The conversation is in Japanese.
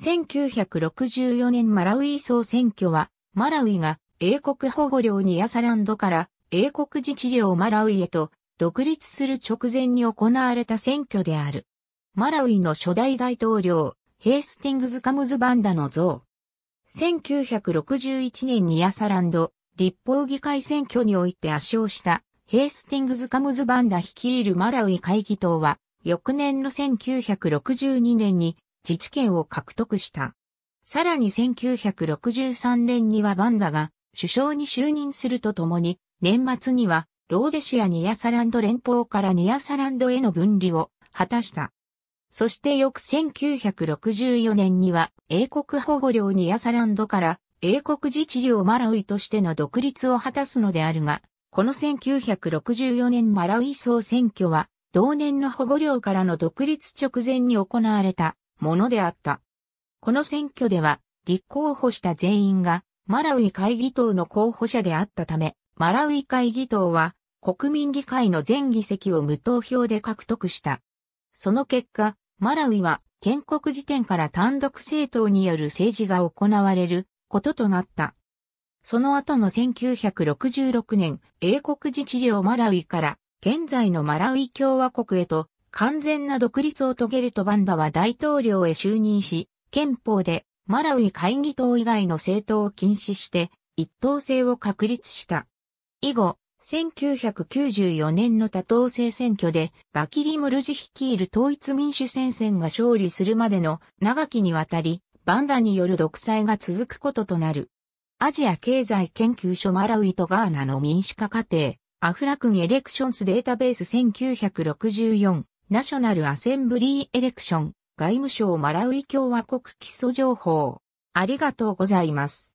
1964年マラウイ総選挙は、マラウイが英国保護領ニアサランドから英国自治領マラウイへと独立する直前に行われた選挙である。マラウイの初代大統領、ヘースティングズ・カムズ・バンダの像。1961年にアサランド、立法議会選挙において圧勝したヘースティングズ・カムズ・バンダ率いるマラウイ会議党は、翌年の1962年に自治権を獲得した。さらに1963年にはバンダが首相に就任するとともに、年末にはローデシア・ニアサランド連邦からニアサランドへの分離を果たした。そして翌1964年には英国保護領ニアサランドから英国自治領マラウイとしての独立を果たすのであるが、この1964年マラウイ総選挙は同年の保護領からの独立直前に行われたものであった。この選挙では、立候補した全員が、マラウイ会議党の候補者であったため、マラウイ会議党は、国民議会の全議席を無投票で獲得した。その結果、マラウイは、建国時点から単独政党による政治が行われることとなった。その後の1966年、英国自治領マラウイから、現在のマラウイ共和国へと完全な独立を遂げるとバンダは大統領へ就任し、憲法でマラウイ会議党以外の政党を禁止して一党制を確立した。以後、1994年の多党制選挙でバキリ・ムルジ率いる統一民主戦線が勝利するまでの長きにわたり、バンダによる独裁が続くこととなる。アジア経済研究所マラウイとガーナの民主化過程、アフラクンエレクションスデータベース1964ナショナルアセンブリーエレクション、外務省マラウイ共和国基礎情報。ありがとうございます。